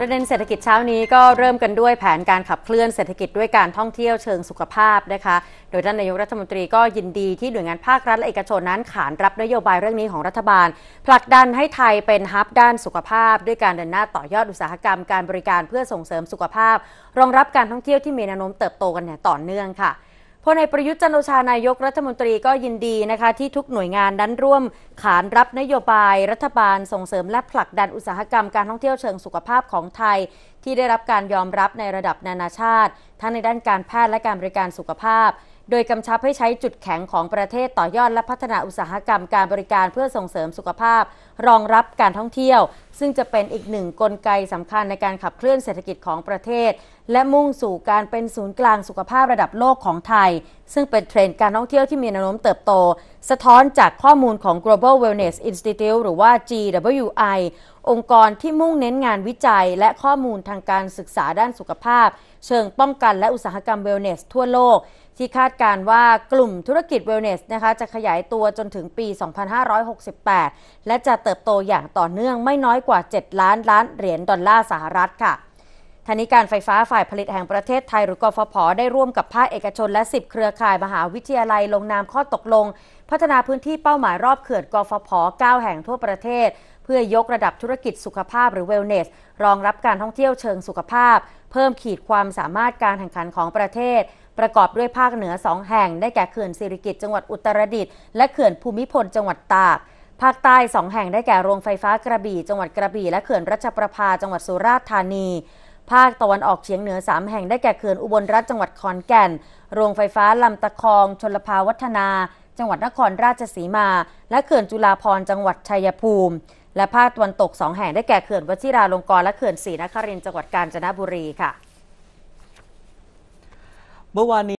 ประเด็นเศรษฐกิจเช้านี้ก็เริ่มกันด้วยแผนการขับเคลื่อนเศรษฐกิจด้วยการท่องเที่ยวเชิงสุขภาพนะคะ โดยท่านนายกรัฐมนตรีก็ยินดีที่หน่วยงานภาครัฐและเอกชนนั้นขานรับนโยบายเรื่องนี้ของรัฐบาลผลักดันให้ไทยเป็นฮับด้านสุขภาพด้วยการเดินหน้าต่อยอดอุตสาหกรรมการบริการเพื่อส่งเสริมสุขภาพ รองรับการท่องเที่ยวที่มีแนวโน้มเติบโตกันอย่างต่อเนื่องค่ะพลเอกประยุทธ์จันโอชา นายกรัฐมนตรีก็ยินดีนะคะที่ทุกหน่วยงาน นั้นร่วมขานรับนโยบาย รัฐบาล ส่งเสริมและผลักดันอุตสาหกรรมการท่องเที่ยวเชิงสุขภาพของไทย ที่ได้รับการยอมรับในระดับนานาชาติ ทั้งในด้านการแพทย์และการบริการสุขภาพ โดยกำชับให้ใช้จุดแข็งของประเทศต่อยอดและพัฒนาอุตสาหกรรมการบริการเพื่อส่งเสริมสุขภาพ รองรับการท่องเที่ยวซึ่งจะเป็นอีกหนึ่งกลไกสำคัญในการขับเคลื่อนเศรษฐกิจของประเทศ และมุ่งสู่การเป็นศูนย์กลางสุขภาพระดับโลกของไทย ซึ่งเป็นเทรนด์การท่องเที่ยวที่มีแนวโน้มเติบโต สะท้อนจากข้อมูลของ Global Wellness Institute หรือว่า GWI องค์กรที่มุ่งเน้นงานวิจัยและข้อมูลทางการศึกษาด้านสุขภาพ เชิงป้องกันและอุตสาหกรรมเวลเนสทั่วโลก ที่คาดการว่ากลุ่มธุรกิจเวลเนสนะคะจะขยายตัวจนถึงปี 2568 และจะเติบโตอย่างต่อเนื่องไม่น้อยกว่า7ล้านล้านเหรียญดอลลาร์สหรัฐค่ะ ทานี้การไฟฟ้าฝ่ายผลิตแห่งประเทศไทยหรือกฟผได้ร่วมกับภาคเอกชนและ 10 เครือข่ายมหาวิทยาลัยลงนามข้อตกลง พัฒนาพื้นที่เป้าหมายรอบเขื่อนกฟผ9แห่งทั่วประเทศ เพื่อยกระดับธุรกิจสุขภาพหรือเวลเนส รองรับการท่องเที่ยวเชิงสุขภาพ เพิ่มขีดความสามารถการแข่งขันของประเทศ ประกอบด้วยภาคเหนือ2แห่งได้แก่เขื่อนสิริกิตจังหวัดอุตรดิตถ์และเขื่อนภูมิพลจังหวัดตากภาคใต้สองแห่งได้แก่โรงไฟฟ้ากระบี่จังหวัดกระบี่และเขื่อนรัชประภา จังหวัดสุราษฎร์ธานี ภาคตะวันออกเฉียงเหนือสามแห่งได้ แก่เขื่อนอุบลรัฐจังหวัดขอนแก่นโรงไฟฟ้าลำตะคองชลภาวัฒนา จังหวัดนครราชสีมา และเขื่อนจุฬาภรณ์จังหวัดชัยภูมิ และภาคตะวันตกสองแห่งได้แก่เขื่อนวชิราลงกรณ์และเขื่อนศรีนครินทร์จังหวัดกาญจนบุรีค่ะเมื่อวานนี้